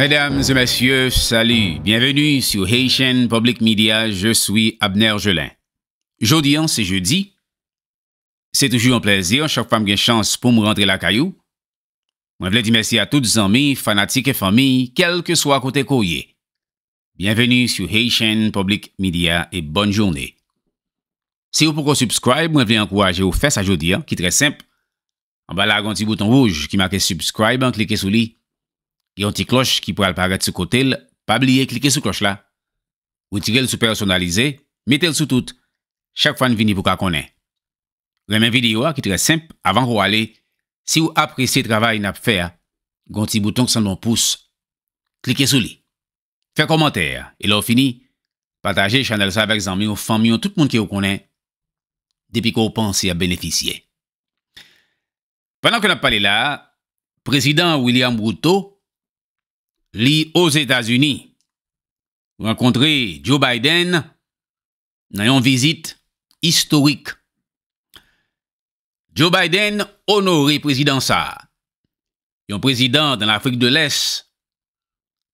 Mesdames et messieurs, salut. Bienvenue sur Haitian Public Media. Je suis Abner Gelin. Jeudi, hein, c'est jeudi. C'est toujours un plaisir. Chaque femme que j'ai une chance pour me rentrer la caillou. Je voulais dire merci à tous les amis, fanatiques et familles, quel que soit côté courrier. Bienvenue sur Haitian Public Media et bonne journée. Si vous pouvez subscribe, je voulais encourager vous faire ça jeudi, hein, qui est très simple. En bas là, un petit bouton rouge qui marque subscribe, en hein, cliquez sur lui. yon ti kloche ki pou al paret sou kote l, pa bliye klike sou kloche la. Ou ti gre l sou personalize, metel sou tout, chak fan vini pou ka konen. Remen video a ki tre semp, avan rou ale, si ou apresi travay na ap fè, gonti bouton k san non pousse, klike sou li. Fè komantè, e lò fini, pataje chanel sa vek zanmion, famion, tout moun ki ou konen, depi ko ou pansi a beneficye. Panan ke nap pale la, prezident William Routo, li aux États-Unis. Rencontrer Joe Biden dans une visite historique. Joe Biden honoré président ça. Un président dans l'Afrique de l'Est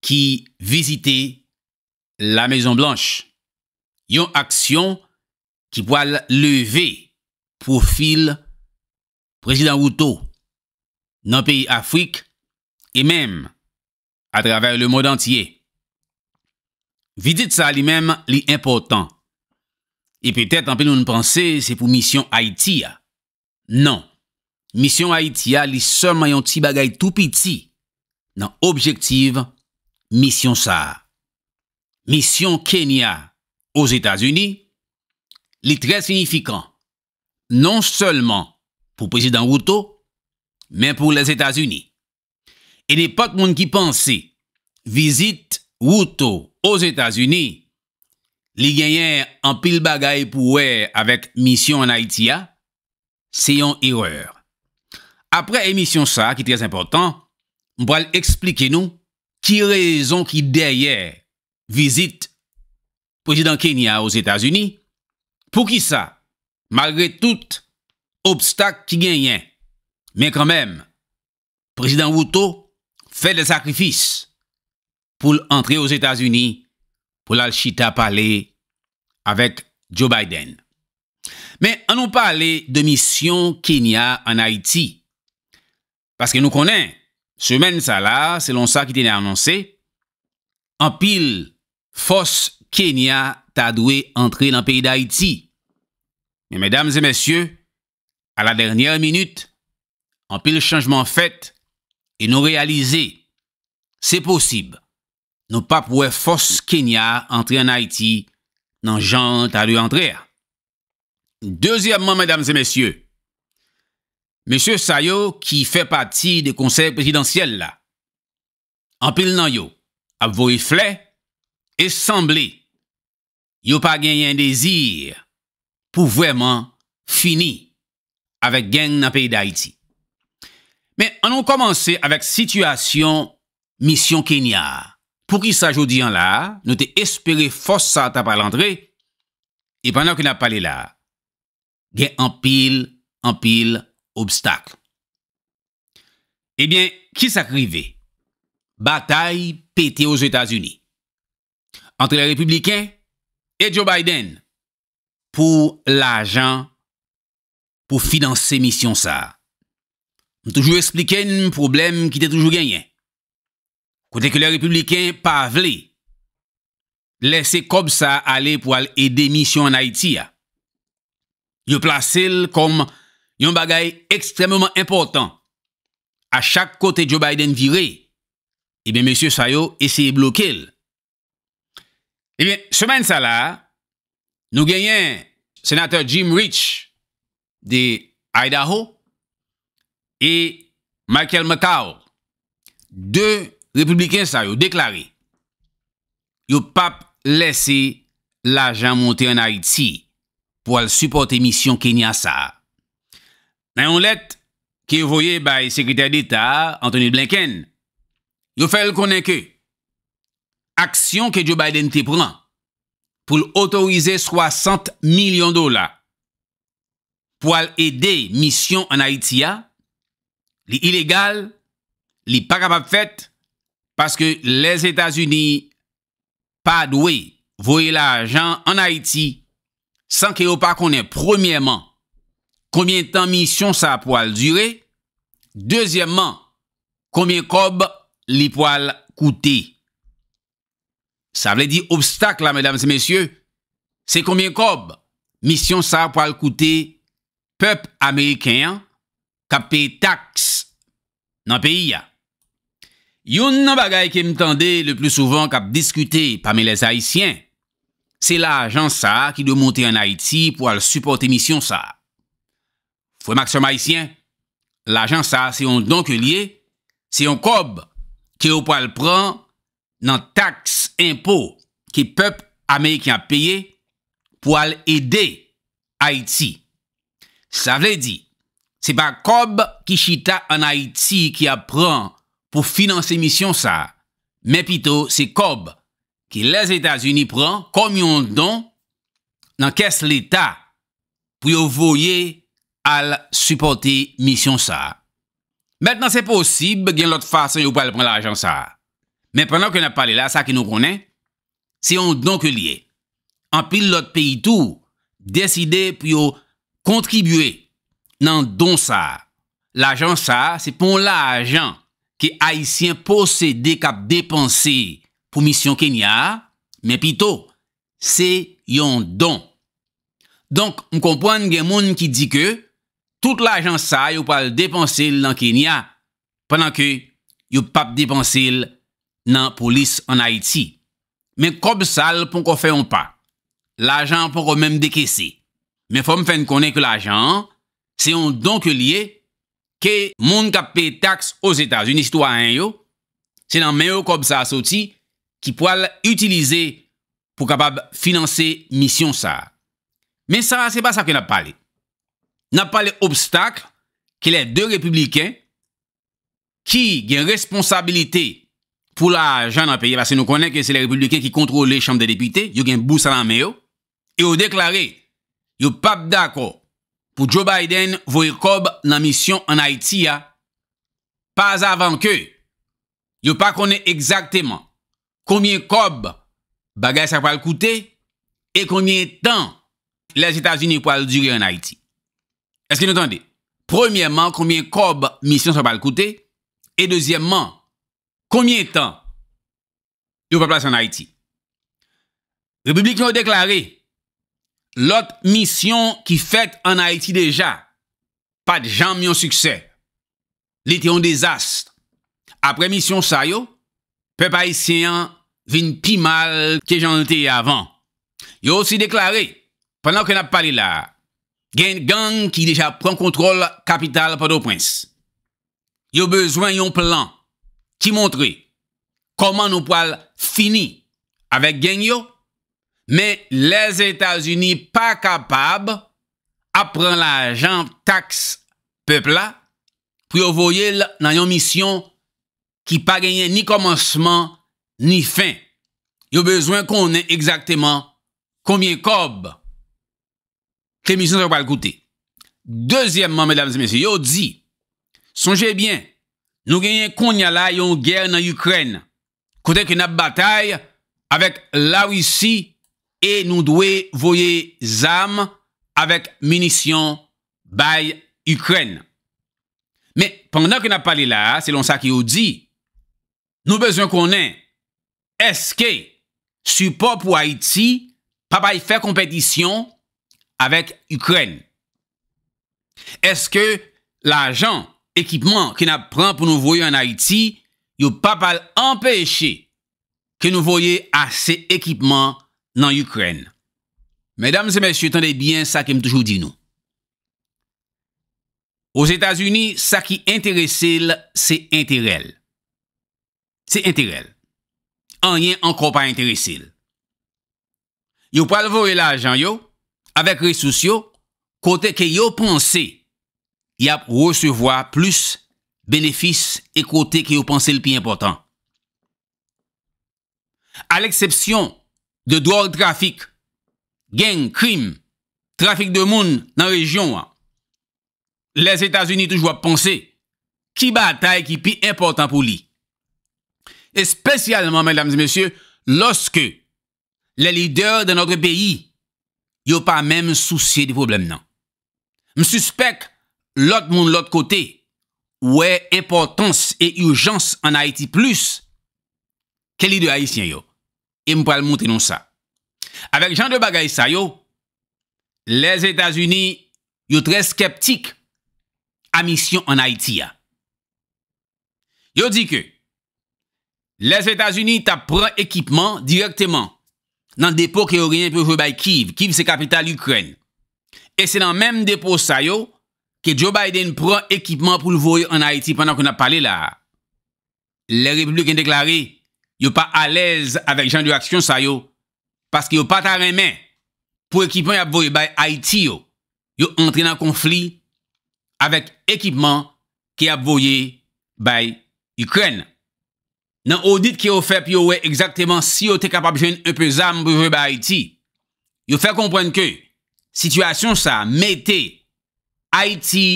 qui visitait la Maison Blanche. Une action qui pourrait lever profil président Ruto dans le pays Afrique et même a travèr le mod antyè. Vidit sa li mèm li impotant. E pètè, anpè nou nou pransè, se pou misyon Haitia. Non, misyon Haitia li seman yon tibagay toupiti nan objektiv misyon sa. Misyon Kenya ouz Etats-Unis li trè signifikan, non selman pou Prezident Routo, men pou les Etats-Unis. et les le monde qui pensait visite Wuto aux États-Unis, les gagnants en pile bagaille pour avec mission en Haïti, c'est une erreur. Après émission ça qui est très important, on va expliquer nous qui raison qui derrière visite président Kenya aux États-Unis pour qui ça malgré tout obstacle qui gagne mais quand même président Wuto fait des sacrifices pour entrer aux États-Unis, pour l'Alchita parler avec Joe Biden. Mais on nous parlé de mission Kenya en Haïti. Parce que nous connaissons, semaine ça selon ça qui était annoncé, en pile, force Kenya t'a doué entrer dans le pays d'Haïti. Mais mesdames et messieurs, à la dernière minute, en pile changement fait, E nou realize, se posib, nou pa pou e fos Kenya antre an Haiti nan jante a lou antre. Dezyabman, mèdames et mèsyè, mèsyè Sayo ki fè pati de konsek presidansyèl la, anpil nan yo ap vo ifle, esamblé, yo pa genye indezir pou vwèman fini avèk genye nan peyi d'Haïti. Men, an nou komanse avèk sityasyon misyon Kenya. Pou ki sa jodi an la, nou te espere fos sa ta palandre, e panan ki na pale la, gen an pil, an pil, obstakl. Ebyen, eh ki sa krive? Bataille pete ouz Etats-Unis. Antre la Republiken et Joe Biden pou la jan pou finanse misyon sa. m toujou esplike yon problem ki te toujou genyen. Kote ke le republiken pa vle, lese kob sa ale pou al edemisyon an Haiti ya. Yo plase l kom yon bagay ekstremoman important a chak kote Joe Biden vire, e eh ben monsye sayo eseye bloke l. E eh ben, semen sa la, nou genyen senater Jim Rich de Idaho E Michael Matao, de republikan sa yo deklari, yo pap lese l'ajan monte an Haiti pou al supporte misyon Kenya sa. Nan yon let ki yo voye bay sekretèr d'Etat, Anthony Blinken, yo fel konenke aksyon ke Joe Biden te pran pou l'autorize 60 milyon dola pou al ede misyon an Haiti ya est illégal, n'est pas capable faire parce que les États-Unis pas doué voyer l'argent en Haïti sans que pas connaissent premièrement combien de temps mission ça poil durer, deuxièmement combien cob les poils coûter. Ça veut dire obstacle mesdames et messieurs, c'est combien cob mission ça pu coûter peuple américain. kap pe tax nan peyi ya. Yon nan bagay kem tende le plus souvan kap diskute pame les Haitien, se la ajan sa ki de monte an Haiti pou al supporte misyon sa. Fwe maksèm Haitien, la ajan sa se yon donke liye, se yon kob ke ou pal pran nan tax impo ki pep Amerikyan peye pou al ede Haiti. Sa vle di, Se pa Kob Kishita an Haiti ki ap pran pou finanse misyon sa, men pito se Kob ki les Etats-Unis pran, kom yon don nan kes l'Etat pou yo voye al supporte misyon sa. Mètenan se posib gen lot fason yo pal pran l'ajans sa. Men penan ke nan pale la sa ki nou konen, se yon don ke liye, an pil lot peyi tou deside pou yo kontribuye nan don sa. L'ajan sa, se pon l'ajan ki Haitien posede kap depanse pou misyon Kenya, men pito, se yon don. Donk, m kompwen gen moun ki di ke, tout l'ajan sa, yo pal depanse l nan Kenya, penan ke, yo pap depanse l nan polis an Haiti. Men kob sal pon ko feyon pa. L'ajan pon kon men dekesi. Men fon fen konen ke l'ajan, Se yon don ke liye ke moun kap pe taks os etas. Unisitwa an yo, se nan meyo kob sa asoti ki po al utilize pou kapab finanse misyon sa. Men sa, se ba sa ke nap pale. Nap pale obstak ke le de republiken ki gen responsabilite pou la jan an peye. Bas se nou konen ke se le republiken ki kontrole chanm de depite, yo gen bousa nan meyo. E yo deklare, yo pap dako pou Joe Biden voye kob nan misyon an Haiti ya, paz avan ke, yo pa kone exakteman, koumye kob bagay sa pal koute, e koumye tan les Etats-Unis pal dure an Haiti. Eske nou tande? Premyeman, koumye kob misyon sa pal koute, e dezyemman, koumye tan yo pa plase an Haiti. Republik nou deklare, Lot misyon ki fèt an Haiti deja, pat janm yon suksè, li te yon dezast. Apre misyon sa yo, pe pa yon siyan vin pi mal ke janm te yon avan. Yo si deklaré, penan ke nap pali la, gen gang ki deja pran kontrol kapital pa do prins. Yo bezwen yon plan, ki montre, koman nou pal fini avèk gen yo, men les Etats-Unis pa kapab apren la jan tax pepla pou yo voyel nan yon misyon ki pa genyen ni komanseman ni fin. Yo bezwen konen ekzakteman konbyen kob ke misyon sa pa lkoute. Dezyemman, mesdames et messieurs, yo di, sonje bien, nou genyen kon yala yon ger nan Ukraine kote kwen ap batay avèk la wisi E nou dwe voye zame avèk munisyon bay Ukren. Mè, pèndan kè nan pali la, se lon sa ki ou di, nou bezon konen, eske, supo pou Haiti, papay fè kompetisyon avèk Ukren. Eske, la jan ekipman kè nan pran pou nou voye an Haiti, yo papal empèche kè nou voye asè ekipman nan Ukren. Medam se mesye, tande bien sa kem toujou di nou. Ou Zetas Uni, sa ki enteresil, se enterel. Se enterel. Anyen anko pa enteresil. Yo palvo e la ajan yo, avek resus yo, kote ke yo pense, y ap resevoa plus benefis e kote ke yo pense le pi important. A l'eksepsyon De dror trafik, genk, krim, trafik de moun nan rejyon an. Les Etats-Unis touj wap ponse, ki batay ki pi important pou li. Espesyalman, mesdames et messieurs, loske le lider de notre pays yon pa mèm souciye di problem nan. M'suspek, lot moun lot kote, wè importans e urjans an Haiti plus, ke li de Haitien yon. E mpwa l mwote nou sa. Avek chan de bagay sa yo, les Etats-Unis yo tre skeptik a misyon an Haitia. Yo di ke, les Etats-Unis ta pran ekipman direkteman nan depo ki yo reyen pou jou bay Kiv. Kiv se kapital Ukren. E se nan men depo sa yo, ki Joe Biden pran ekipman pou l voye an Haiti panan kon ap pale la. Le Republikan deklare yo pa alez avek jan duraksyon sa yo, paske yo pa ta remen pou ekipman yapvoye bay Haiti yo, yo entre nan konfli avèk ekipman ki yapvoye bay Ukraine. Nan audit ki yo fèp yo wè ekzaktèman si yo te kapabjèn epè zam pou vè bay Haiti, yo fè kompwen ke situasyon sa metè Haiti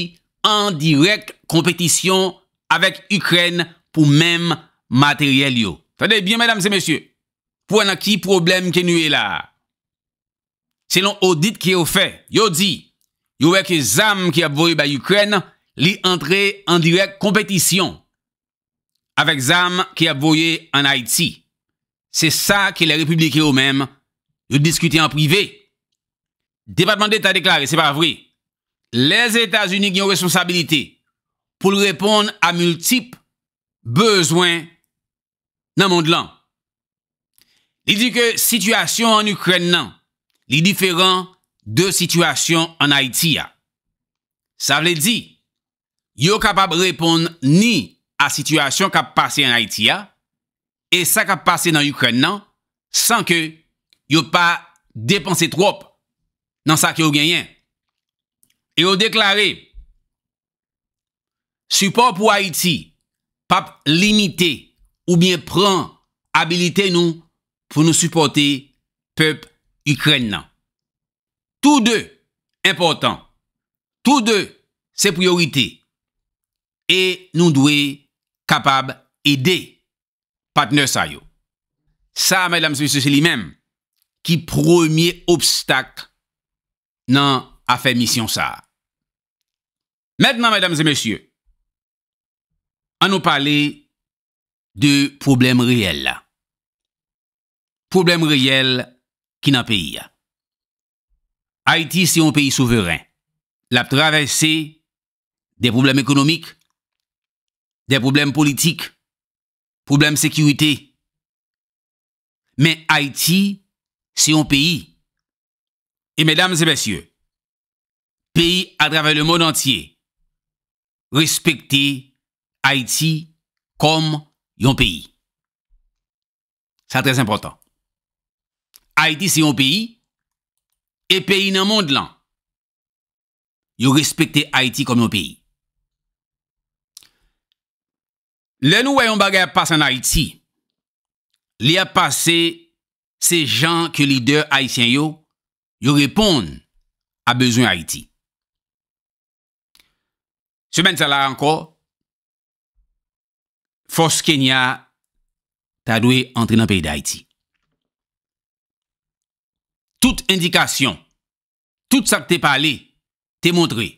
an direk kompetisyon avèk Ukraine pou mèm materyèl yo. dit bien, mesdames et messieurs. Pour un qui problème qui nous est là. Selon audit qui est fait, yo dit, yo que zam qui a voyé par Ukraine, li en direct compétition avec zam qui a voyé en Haïti. C'est ça que les républicains eux-mêmes ont discuté en privé. Département d'État déclaré, c'est pas vrai. Les États-Unis ont responsabilité pour répondre à multiples besoins Nan mond lan, li di ke situasyon an Ukren nan, li diferan de situasyon an Haitia. Sa vle di, yo kapap repon ni a situasyon kap pase an Haitia, e sa kap pase nan Ukren nan, san ke yo pa depanse trop nan sa ki yo genyen. E yo deklare, support pou Haiti pap limite. oubyen pran abilite nou pou nou supporte pep Ukren nan. Tout de, important, tout de, se priorite, e nou dwe kapab ede patne sa yo. Sa, madame se sè li men, ki promye obstak nan afe misyon sa. Mètenan, madame se mèsyo, an nou pale de problèmes réels. Problèmes réels qui pas pays. Haïti, c'est un pays souverain. La traversée des problèmes économiques, des problèmes politiques, problèmes sécurité. Mais Haïti, c'est un pays. Et mesdames et messieurs, pays à travers le monde entier, respectez Haïti comme yon peyi. Sa tres important. Haiti si yon peyi, e peyi nan mond lan. Yo respekte Haiti kon yon peyi. Le nou wè yon bagay apas an Haiti, li apase se jan ke lider Haitien yo, yo repon a bezwen Haiti. Se men se la anko, Fos Kenya ta dwe antre nan peyi da Haiti. Tout indikasyon, tout sa ke te pale, te montre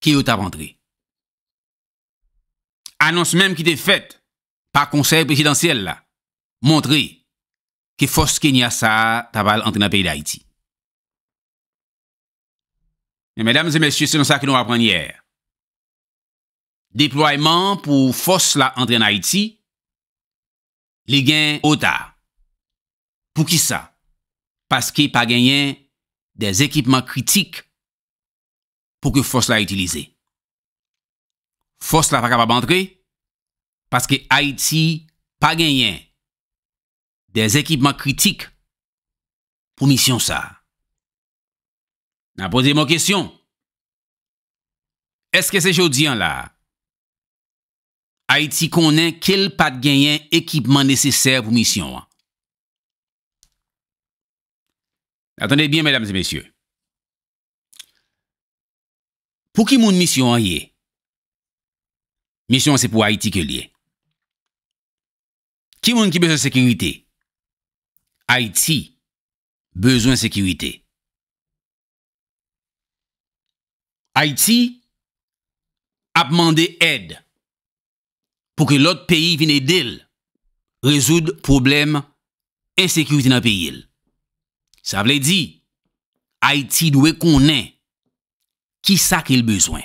ki yo ta pantre. Anons menm ki te fet, pa konsey presidansyel la, montre ki Fos Kenya sa ta pale antre nan peyi da Haiti. Medam zemesye, se nan sa ki nou apren yere. Deployman pou fos la entren Haïti, li gen ota. Pou ki sa? Paske pa genyen de ekipman kritik pou ke fos la itilize. Fos la pa kapab antre, paske Haïti pa genyen de ekipman kritik pou misyon sa. Na pose moun kèsyon, eske se jodi an la Haïti konen kel pat genyen ekipman nesesèr pou misyon an. Atonde bien, mèdames et mèsyò. Pou ki moun misyon an ye? Misyon an se pou Haïti ke liye. Ki moun ki beswen sekirite? Haïti beswen sekirite. Haïti apmande edd. pou ke lot peyi vine del, rezoud problem e sekiwiti nan peyi el. Sa vle di, Haiti dwe konen ki sa ke l bezwen.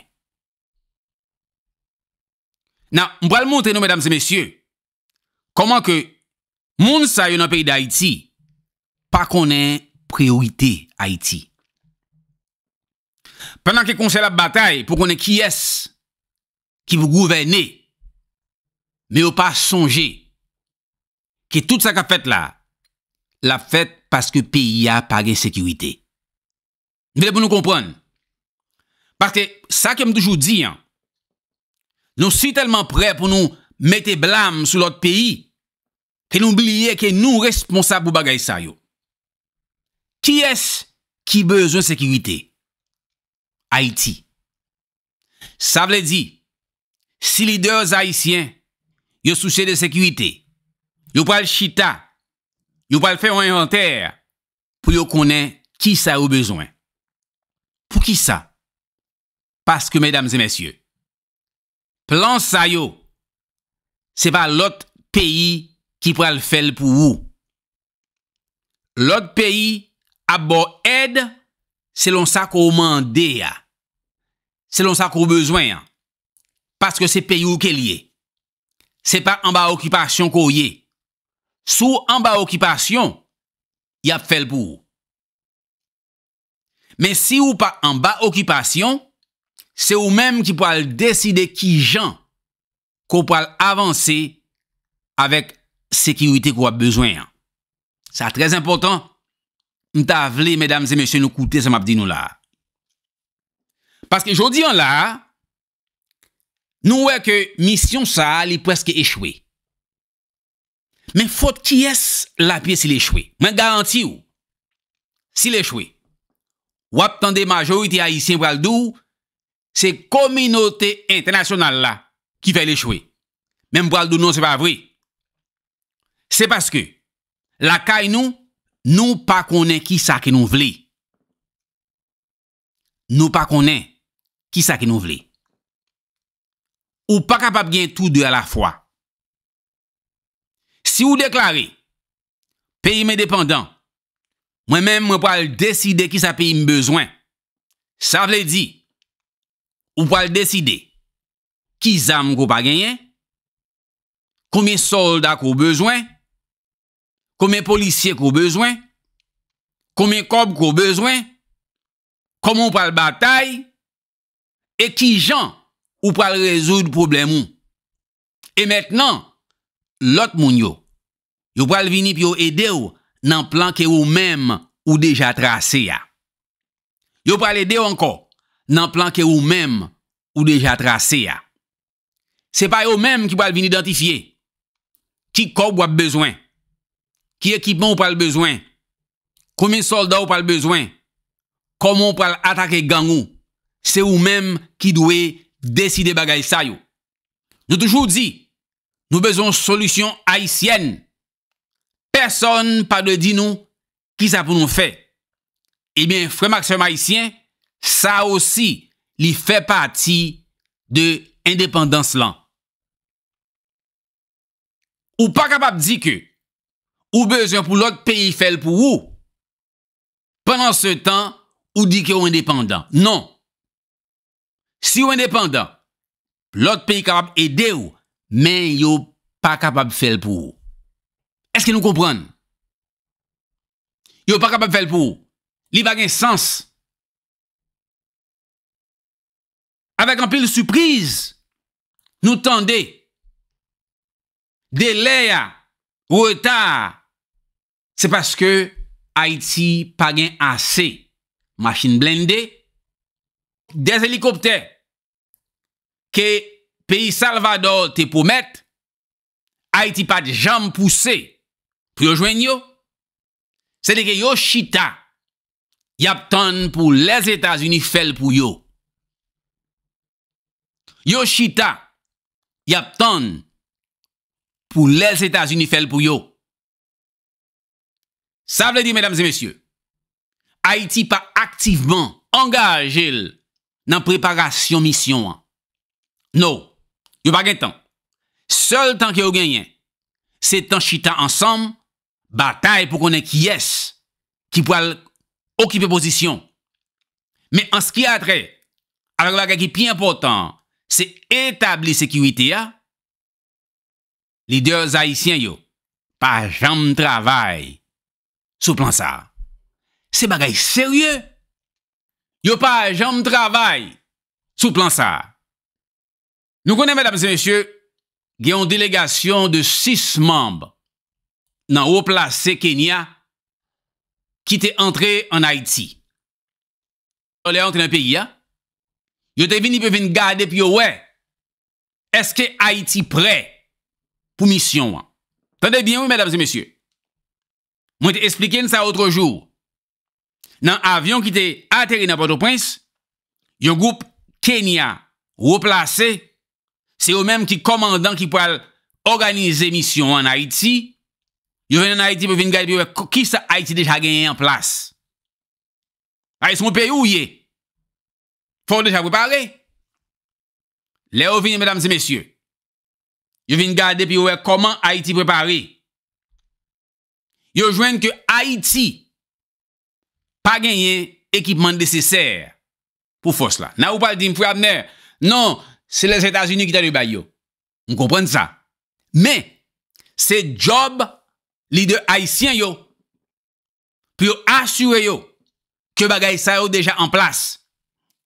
Nan, mboal montre nou, medam se mesyou, koman ke moun sa yon nan peyi de Haiti, pa konen priorite Haiti. Pendan ke konche la batay, pou konen ki es ki vou gouvene me ou pa sonje ki tout sa ka fèt la, la fèt paske piya apage sèkirite. Nou vle pou nou kompron. Parke sa kem toujou di, nou si telman prè pou nou mette blam sou lot peyi, ke nou blye ke nou responsabou bagay sa yo. Ki es ki bezon sèkirite? Haiti. Sa vle di, si lidez Haitien Yo souche de sekwite, yo pal chita, yo pal fe ou inventer pou yo konen ki sa ou bezwen. Pou ki sa? Paske, medams e mesye, plan sa yo, se pa lot peyi ki pal fel pou ou. Lot peyi abo ed selon sa kou mande ya, selon sa kou bezwen, paske se peyi ou ke liye. se pa an ba okipasyon kou ye. Sou an ba okipasyon, yap fel pou ou. Men si ou pa an ba okipasyon, se ou menm ki pou al deside ki jan kou pou al avanse avek sekiwite kou ap bezwen an. Sa trez impotant mta vle, medams e mesye, nou koute se map di nou la. Paske jodi an la, Nou wè ke misyon sa a li preske echwe. Men fote ki es la piye si l'echwe. Men garanti ou. Si l'echwe. Wap tande majorite a isen pral dou, se kominote internasyonal la ki fè l'echwe. Men pral dou nou se pa vwe. Se paske, la kay nou, nou pa konen ki sa ki nou vle. Nou pa konen ki sa ki nou vle. ou pa kapap gen tout de a la fwa. Si ou deklare, peye mè dependant, mè mè mè pou al deside ki sa peye mè bezwen, sa vle di, ou pou al deside, ki zanm kou pa genyen, koumè soldat kou bezwen, koumè polisye kou bezwen, koumè kob kou bezwen, koumè ou pou al batay, e ki jan, Ou pral rezou di problem ou. E metnen, lot moun yo, yo pral vini pi yo ede ou, nan plan ke ou menm ou deja trase ya. Yo pral ede ou anko, nan plan ke ou menm ou deja trase ya. Se pa yo menm ki pral vini identifiye, ki kop wap bezwen, ki ekipman wap pral bezwen, koumen soldat wap pral bezwen, koumen pral atake gang ou, se ou menm ki dwe desi de bagay sa yo. Nou toujou di, nou bezon solusyon haisyen. Personn pa de di nou, ki sa pou nou fe? Ebyen, frem aksyon haisyen, sa osi li fe pati de independans lan. Ou pa kapab di ke, ou bezon pou lok peyi fel pou ou, penan se tan, ou di ke ou independans. Non, Si yo indépendant, lòt peyi kapab edè ou, men yo pa kapab fèl pou. Eske nou kompran? Yo pa kapab fèl pou. Li va gen sens. Avèk an pil suprise, nou tende deleya ou etar. Se paske Haiti pa gen ase machin blendè des helikopter ke peyi Salvador te pou met, ha iti pa jam pousse pou yo jwen yo, se de ke Yoshita yap ton pou les Etats-Unis fel pou yo. Yoshita yap ton pou les Etats-Unis fel pou yo. Sa vle di, mesdames et messieurs, ha iti pa aktiveman engaje l nan preparasyon misyon an. No, yo bagay tan. Sol tan ki yo genyen, se tan chitan ansam, batay pou konen ki yes, ki po al okipe posisyon. Men ans ki atre, alak bagay ki pi important, se entabli sekwite ya, li deor zaisyen yo, pa jom travay, sou plan sa. Se bagay serye, Yo pa, jom travay sou plansar. Nou konen, mesdames et messieurs, gen yon delegasyon de 6 membres nan ou plase Kenya ki te antre en Haiti. Olè, antre nan peyi ya? Yo te vini pe vini gade pi yo wè. Eske Haiti pre pou misyon an? Tande bien ou, mesdames et messieurs? Mwen te esplikin sa outre jour. dans avion qui était atterri dans Port-au-Prince, un groupe Kenya replacé, c'est eux-mêmes qui commandant qui peuvent organiser mission en Haïti. Ils viennent en Haïti pour venir garder qui ça Haïti déjà gagné en place. Ah, ils sont pays où il faut déjà préparer Léo Les ouvriers, mesdames et messieurs, ils viennent garder puis comment Haïti préparé. Ils joignent que Haïti, pa genye ekipman desesèr pou fòs la. Nan wou pal di mpou ya mnèr? Non, se les Etats-Unis ki tanou ba yo. Moun komprenn sa. Men, se job lider haisyen yo, pou yo asure yo, ke bagay sa yo deja an plas.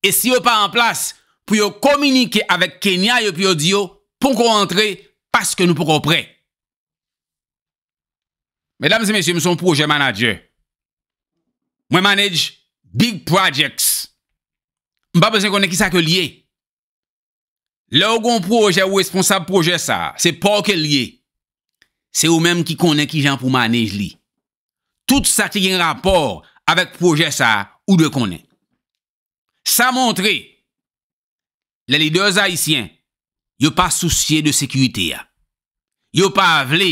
E si yo pa an plas, pou yo kominike avèk Kenya yo pou yo di yo, pou kon rentre, paske nou pou kon pre. Medam se mesye msou mpouje manajè. Mwen manej big projects. Mba bezen konen ki sa ke liye. Lè ou gon proje ou esponsab proje sa, se pa ou ke liye. Se ou menm ki konen ki jan pou manej li. Tout sa ti gen rapor avèk proje sa ou de konen. Sa montre, lè li de za isyen, yo pa souciye de sekurite ya. Yo pa avle,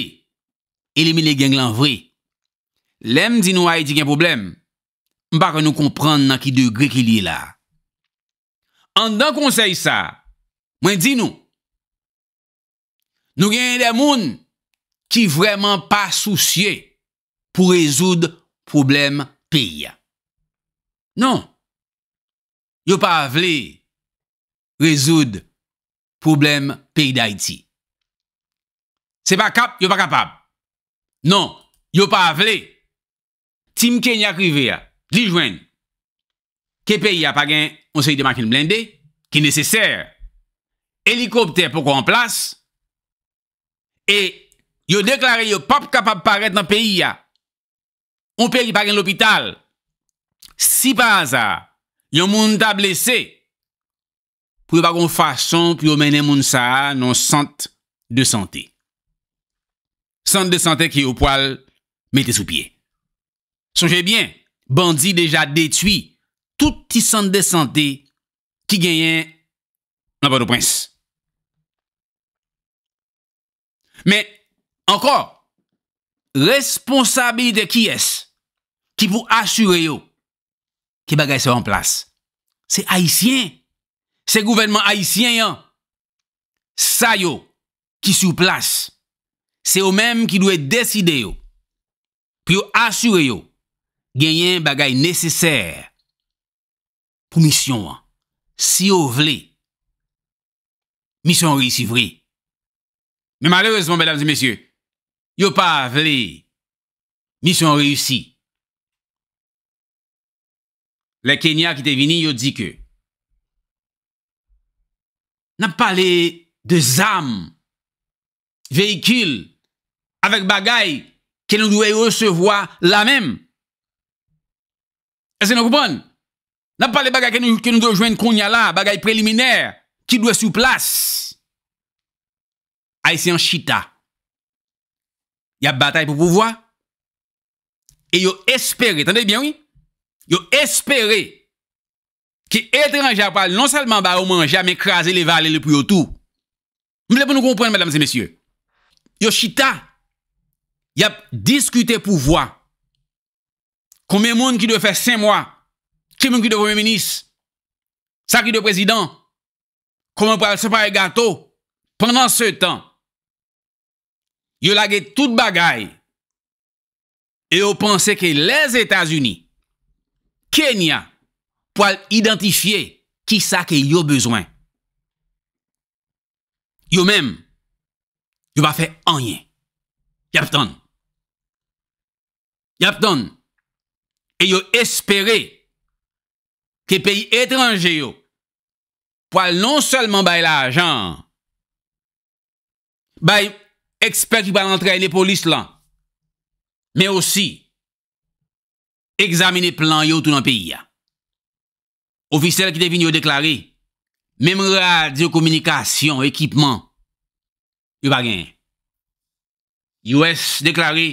e li mi le gen glan vre. Lèm di nou a yi di gen probleme. Mpa ke nou kompren nan ki degre ki li la. An dan konsey sa, mwen di nou, nou gen yon demoun ki vreman pa souciye pou rezoud problem pey. Non, yo pa avle rezoud problem pey da iti. Se pa kap, yo pa kapab. Non, yo pa avle tim ke nye akrive ya. li jwen, ke peyi a pagin, on se yi de makin blinde, ki nese ser, elikopter poko an plas, e, yo deklari yo pap kapap paret nan peyi a, on peyi pagin l'opital, si pa aza, yo moun ta blese, pou yo bagon fason, pou yo menen moun sa a, non sant de sante. Sant de sante ki yo poal, mette sou pie. Sonje bien, Bandi deja detui tout ti sante de sante ki genyen an pa do prins. Men, ankor, responsabili de ki es ki pou asure yo ki bagay se remplase. Se Haitien, se gouvenman Haitien yan, sa yo ki sou plase. Se yo menm ki lwe deside yo pou yo asure yo genyen bagay neseser pou misyon an. Si yo vle, mi son resivre. Me malerouz, bon bedam di mesye, yo pa vle, mi son resi. Le Kenya ki te vini, yo di ke. Nan pale de zam, veikil, avek bagay ke nou dwey resevoa la mem. Est-ce que nous comprenons N'a pas les bagages que nous, devons joindre qu'on y a là, bagages préliminaires, qui doit sur place. Haïtien chita. Il y a bataille pour pouvoir. Et yo espéré, attendez bien, oui? Yo espéré que étranger parle non seulement ba au manger, mais écraser les vallées le plus tout. Vous voulez nous comprendre, mesdames et messieurs? Yo chita. Il y a discuté pouvoir. koumè moun ki dwe fè sè mwa, ki moun ki dwe premier-ministre, sa ki dwe prezident, koumè pou al separe gato, pwèndan se tan, yo lagè tout bagay, e yo panse ke les Etats-Unis, Kenya, pou al identifiye ki sa ki yo bezwen. Yo mèm, yo pa fè anyè. Yaptan. Yaptan. E yo espere ke peyi etranje yo pou al non selman bay la ajan bay ekspert ki bay lantre ene polis lan me osi examine plan yo tou nan peyi ya. Oficel ki devine yo deklare memra, diokomunikasyon, ekipman yu bagen. Yow es deklare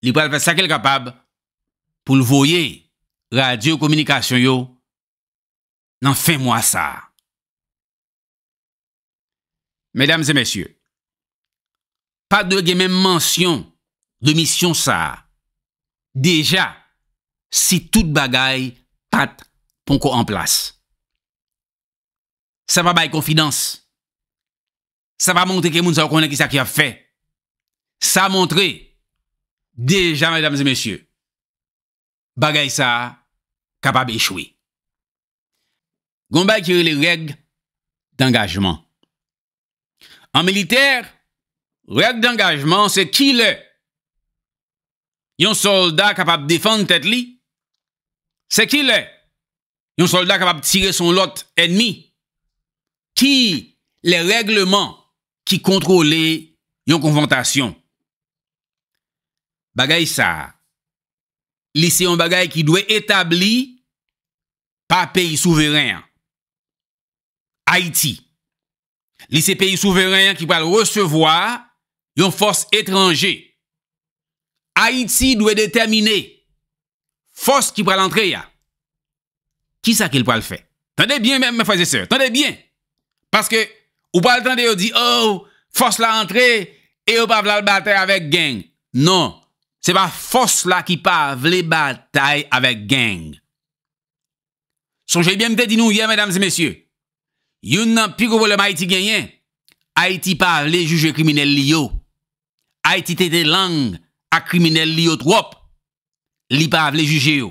li pou al fese akil kapab pou l'voye radio komunikasyon yo, nan fè mwa sa. Medam zè mesyè, pat de ge men mwansyon de misyon sa, deja, si tout bagay pat pon ko an plas. Sa va bay konfidans, sa va montre ke moun sa wakonnen ki sa ki a fè, sa montre, deja, medam zè mesyè, bagay sa kapab e choui. Gombay ki re le reg d'engajman. An militer, reg d'engajman, se ki le yon soldat kapab defande tet li? Se ki le yon soldat kapab tire son lot enmi? Ki le reglement ki kontrole yon konfrontasyon? Bagay sa c'est un bagage qui doit établir par pays souverain. Haïti. un pays souverain qui va recevoir une force étrangère. Haïti doit déterminer force qui va l'entrer. Qui ça qu'il va le faire? Tendez bien, mes frères et sœurs. Tendez bien. Parce que, ou pas le temps de dire, oh, force la entrée et pouvez pas le battre avec gang. Non. Se pa fos la ki pa vle batay avèk geng. Son jè biè mtè di nou yè, mèdames et mèsyè, yon nan pi kou vle ma iti genyen, a iti pa vle jujè kriminelle li yo, a iti tè de lang a kriminelle li yo trop, li pa vle jujè yo.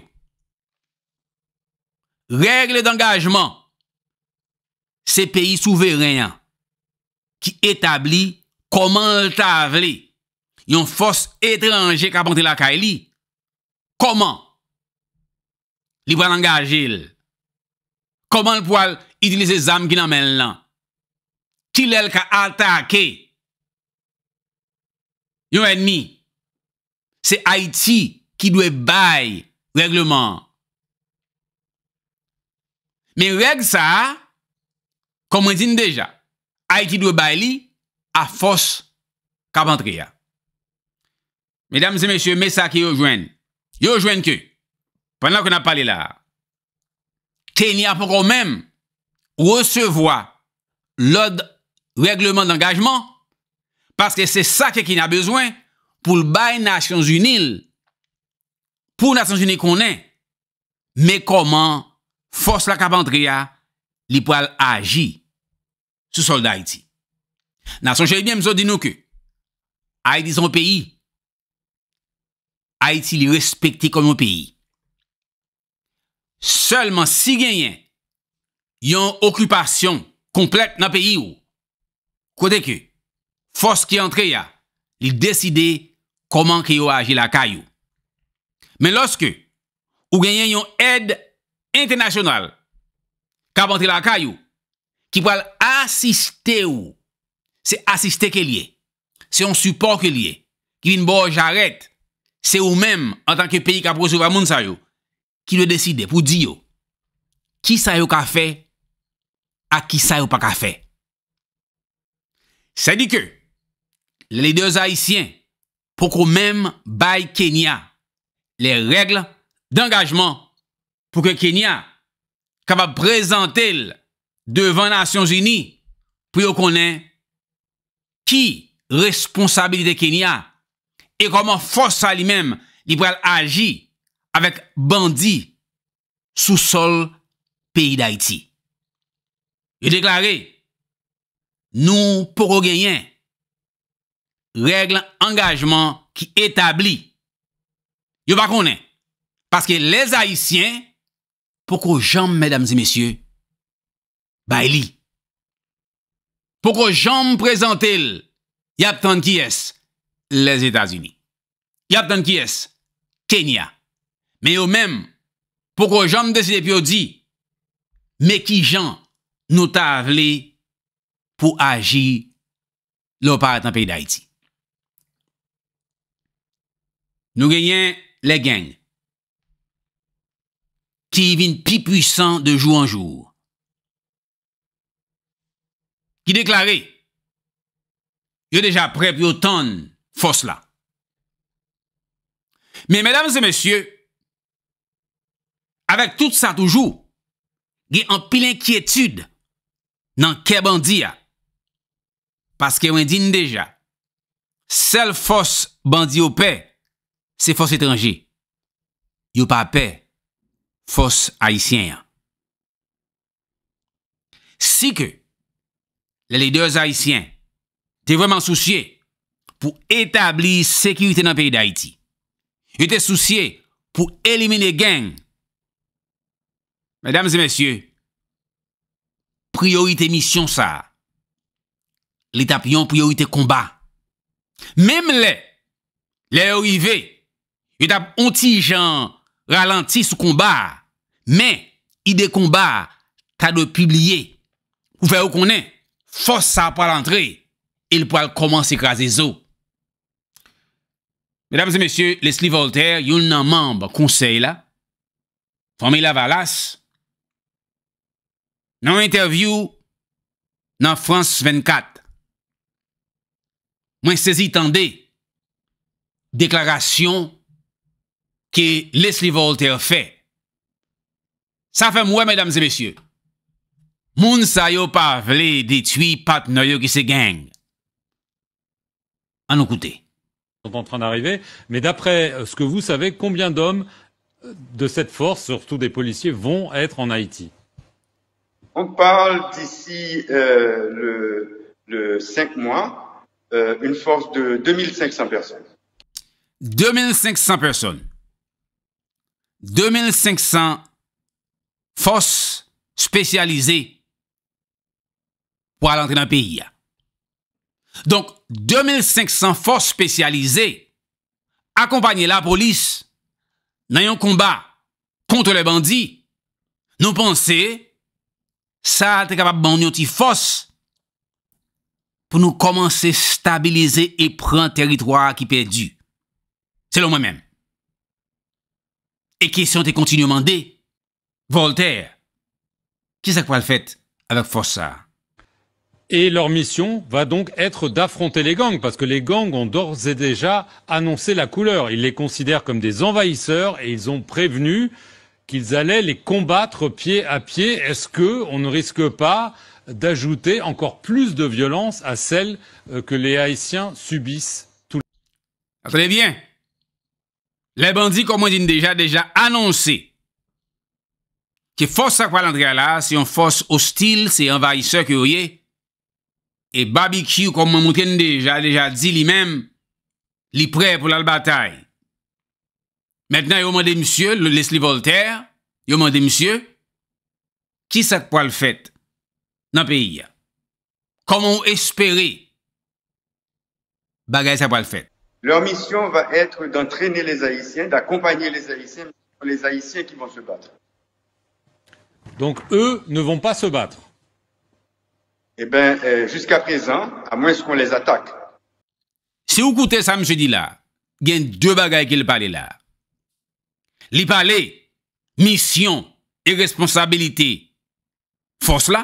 Règle d'engajman, se peyi souverèyan, ki etabli koman l'etabli yon fos etre lanje kapantri la ka e li, koman? Li pou an angaje il? Koman l pou al itile se zam ki nan men lan? Ti l el ka atake? Yon enmi, se Haiti ki dwe bay reglement. Men reg sa, koman zin deja, Haiti dwe bay li a fos kapantri ya. Mesdames et messieurs, mes sa ki yo jwen. Yo jwen ke, penan kon ap pale la, te ni apon kon men, ou se vwa, lode reglement d'engajman, paske se sa ke ki na bezwen, pou l'bay nasyon zunil, pou nasyon zunil konen, me koman, fos la kapandria, li po al aji, sou solda Haiti. Nasyon jenye mse di nou ke, Haiti son peyi, Ha iti li respekte konwen peyi. Selman si genyen, yon okupasyon komplet nan peyi ou, kote ke, fos ki entre ya, li deside koman ki yo aji la kayou. Men loske, ou genyen yon ed internasyonal kabante la kayou, ki po al asiste ou, se asiste ke liye, se yon support ke liye, ki vin bo jaret, Se ou mèm an tanke peyi ka prou sou vè moun sa yo, ki lè deside pou di yo, ki sa yo ka fè, a ki sa yo pa ka fè. Se di ke, lè deus haïsyen, pou kou mèm bay Kenya, lè règle d'engajman, pou ke Kenya, ka va prezante lè, devan Nasyon Zini, pou yo konè, ki responsabilite Kenya, E koman fosa li mem li pral aji avèk bandi sou sol peyi d'Haïti. E deklare, nou pouro genyen règle engajman ki etabli. Yo bakounen, paske les Haïtien pouko jom, mèdames et messieurs, ba elie. Pouko jom prezantil, yap tante ki es, les Etats-Unis. Y ap ton ki es? Kenya. Me yo mem, pou ko jom deside pi yo di, me ki jom nou ta vle pou agi lopar tan peyi da iti. Nou genyen le geng ki vin pi puisan de jou an jou. Ki deklare yo deja pre pi yo ton fos la. Me, medams e monsye, avek tout sa toujou, ge an pil enkyetude nan ke bandi ya, paske wendin deja, sel fos bandi yo pe, se fos etranji, yo pa pe, fos haisyen ya. Si ke, le le deus haisyen, te vweman souciye, pou etabli sekirite nan peyi d'Haïti. Yon te souciye pou elimine gen. Madame zi mesye, priorite misyon sa. Li tap yon priorite komba. Mem le, le OIV, yon tap onti jan ralenti sou komba, men, ide komba, ta de publie, pou fè ou konen, fòs sa pwa l'antre, il pwa l'koman se krasi zo. Mesdames et messieurs, Leslie Voltaire, yon nan membre konsey la, Fomé Lavalas, nan interview nan France 24, mwen sezi tande deklarasyon ke Leslie Voltaire fe. Sa fe mwen, mesdames et messieurs, moun sa yo pa vle de twi patnaryo ki se geng. An nou koute. sont en train d'arriver. Mais d'après euh, ce que vous savez, combien d'hommes euh, de cette force, surtout des policiers, vont être en Haïti On parle d'ici euh, le, 5 mois, une force de 2500 personnes. 2500 personnes. 2500 forces spécialisées pour aller entrer dans le pays. Donc, 2500 fos spesyalize akompanyen la polis nan yon komba kontre le bandi nou ponse sa te kapap ban yon ti fos pou nou komanse stabilize e pran teritwa ki perdu. Selon mwen men. E kesyon te kontinu mande Voltaire ki sa kwa l fete avak fos sa? Et leur mission va donc être d'affronter les gangs, parce que les gangs ont d'ores et déjà annoncé la couleur. Ils les considèrent comme des envahisseurs et ils ont prévenu qu'ils allaient les combattre pied à pied. Est-ce que on ne risque pas d'ajouter encore plus de violence à celle euh, que les Haïtiens subissent tous ah, Très bien. Les bandits, comme on dit déjà, déjà annoncé que force à quoi l'Andrea là, force hostile, c'est envahisseur que vous voyez. Et barbecue, comme déjà déjà déjà dit lui-même il est prêt pour la bataille. Maintenant, a demandé monsieur, le Leslie Voltaire, il demandé monsieur, qui ça pou le fait dans le pays? Comment espérer? Leur mission va être d'entraîner les Haïtiens, d'accompagner les Haïtiens, les Haïtiens qui vont se battre. Donc eux ne vont pas se battre E ben, eh, jusqu'a prezant, a mwen skon les atak. Se ou koute sa mse di la, gen dwe bagay ki le pale la. Li pale, misyon e responsabilite fons la.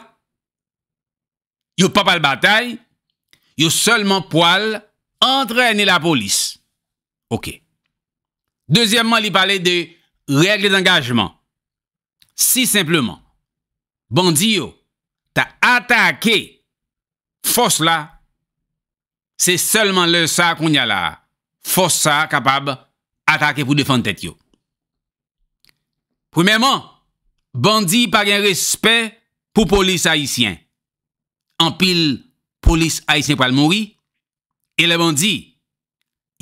Yo pa pal batay, yo solman poal antrenne la polis. Ok. Dezyemman, li pale de regle d'engajman. Si simplement, bandiyo. ta atake fos la, se seulement le sa koun ya la, fos sa kapab atake pou defante yo. Primer man, bandi par yon respet pou polis Haitien, anpil polis Haitien pral mouri, e le bandi,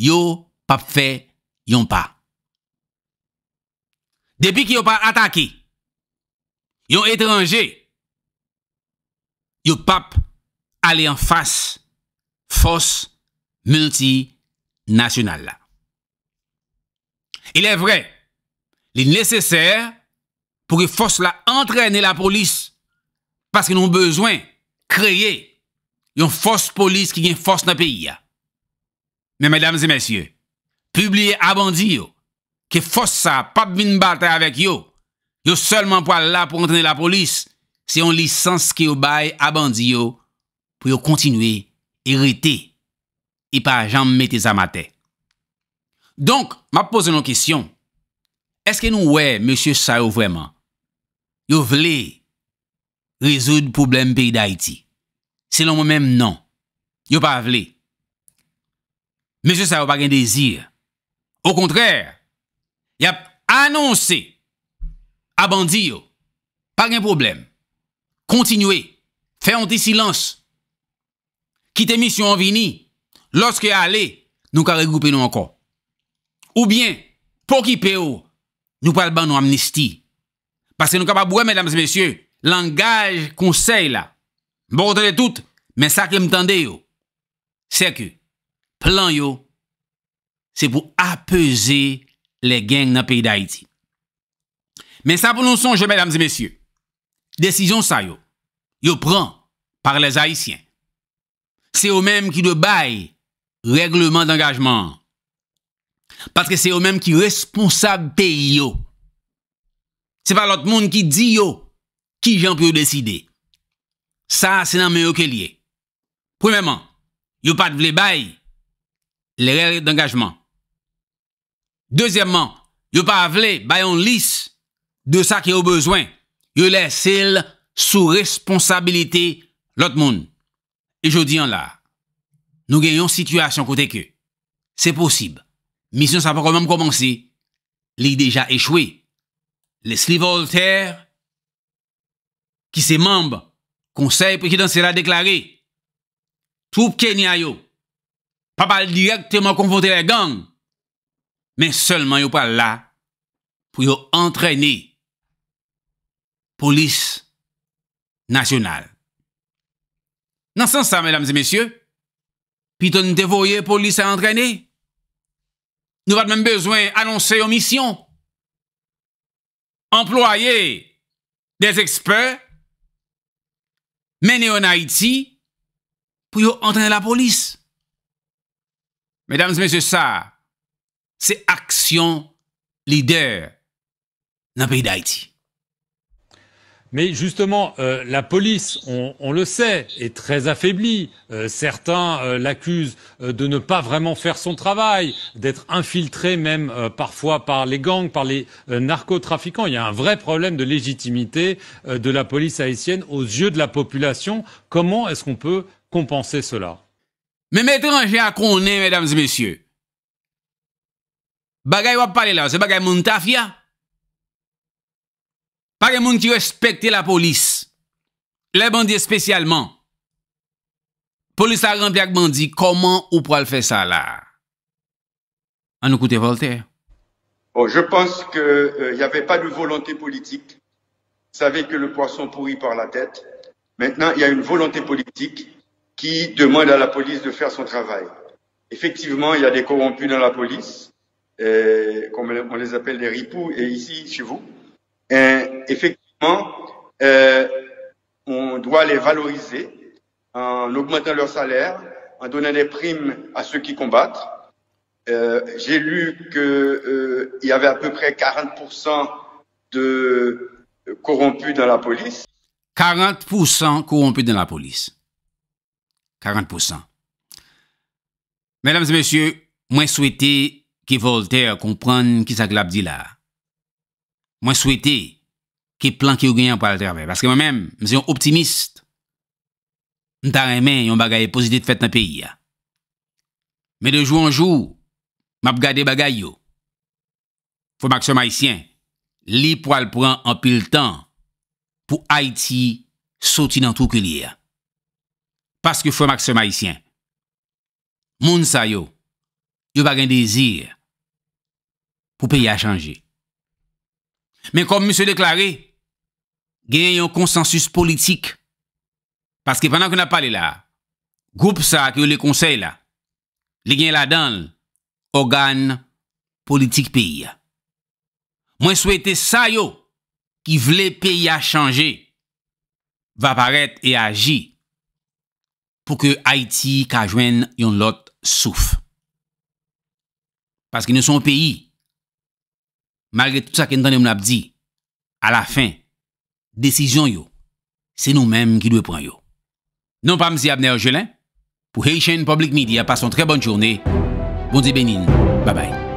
yo pap fe yon pa. Depi ki yo pa atake, yon etranje, yo pape ale an fas fos multi-nasyonal la. Il e vre, li neseser pou ki fos la antrene la polis paske nou bezwen kreye yon fos polis ki gen fos nan peyi ya. Men, madames et messieurs, publiye aban di yo ki fos sa pape vin batre avek yo, yo selman pou ala pou antrene la polis Se yon lisans ki yo bay abandiyo pou yo kontinwe erite. E pa janm mette za ma te. Donk, ma pose non kisyon. Eske nou we, Monsie Sao, vweman? Yo vle rezoud poublem peyi da Haiti? Selon mwen menm, non. Yo pa vle. Monsie Sao, pa gen dezir. Au kontrèr, yap anonsi abandiyo. Pa gen poublem. kontinue, fè yon di silans, ki te misyon an vini, loske a ale, nou ka regoupe nou ankon. Ou bien, pou ki pe yo, nou pal ban nou amnisti. Pase nou ka pa bouè, mesdames et messieurs, langaj konsey la. Bon, tete tout, men sa ke mtande yo, se ke, plan yo, se pou apese le geng nan peyi da Haiti. Men sa pou nou sonje, mesdames et messieurs, desizyon sa yo, yo pran par les haisyen. Se yo menm ki de bay reglement d'engajman. Patre se yo menm ki responsabte yo. Se pa lot moun ki di yo ki jan pou yo deside. Sa, se nan mè yo ke liye. Premèman, yo pat vle bay le reglement d'engajman. Dezyèmman, yo pat vle bay on lis de sa ki yo bezwen. Yo lesil sou responsabilite lot moun. E jodi an la, nou gen yon situasyon kote ke. Se posib, misyon sa pa konmanm komansi, li deja echwe. Le sli Voltaire ki se mamb konsey pou ki dan se la deklari. Troupe keni a yo. Pa pal direktyman konvote le gang. Men selman yo pal la pou yo antreni polis Nansans sa, mesdames et messieurs, pi ton devoyer polis a entrener, nou vat men bezwen anonser yon misyon, employe des ekspert, mene yon Haiti, pou yon entrener la polis. Mesdames et messieurs sa, se aksyon lider nan peyi d'Haiti. Mais justement, euh, la police, on, le sait, est très affaiblie. Euh, certains euh, l'accusent de ne pas vraiment faire son travail, d'être infiltré même parfois par les gangs, par les narcotrafiquants. Il y a un vrai problème de légitimité de la police haïtienne aux yeux de la population. Comment est-ce qu'on peut compenser cela Mais maintenant, à qu'on est, mesdames et messieurs. Bagay va parler là, c'est bagay montafia un monde qui la police les bandits spécialement police a rempli avec bandi, comment ou pour faire ça là là? nous Voltaire. Oh, je pense qu'il n'y euh, avait pas de volonté politique. Vous savez que le poisson pourrit par la tête. Maintenant, il y a une volonté politique qui demande à la police de faire son travail. Effectivement, il y a des corrompus dans la police, euh, comme on les appelle des ripoux, et ici, chez vous, euh, effectivement, euh, on doit les valoriser en augmentant leur salaire, en donnant des primes à ceux qui combattent. Euh, j'ai lu qu'il y avait à peu près 40% de corrompus dans la police. 40% corrompus dans la police. 40%. Mesdames et messieurs, moi souhaitais que Voltaire comprenne qui ça dit là. mwen souwete ke plan ki yo ganyan pou alterve. Paske mwen men, mwen se yon optimiste, mwen tarren men yon bagaye pozitif fèt nan peyi ya. Men de jou an jou, mwen ap gade bagaye yo. Fou makse maisyen, li pou alpuran anpil tan pou Haiti soti nan tou ke li ya. Paske fou makse maisyen, moun sa yo, yo bagan dezir pou peyi a chanje. Men kom mè se deklarè, gen yon konsensus politik, paske panan kwen ap pale la, goup sa ki yon le konsey la, li gen la dan, ogan politik peyi. Mwen souwete sa yo, ki vle peyi a chanje, va paret e aji, pou ke Haiti kajwen yon lot souf. Paske nou son peyi, malgré tout ça que nous a dit, à la fin, décision yo, c'est nous-mêmes qui devons prendre Non pas M. Abner Angelin, pour Haitian Public Media, passez une très bonne journée. Bonne journée, Bye bye.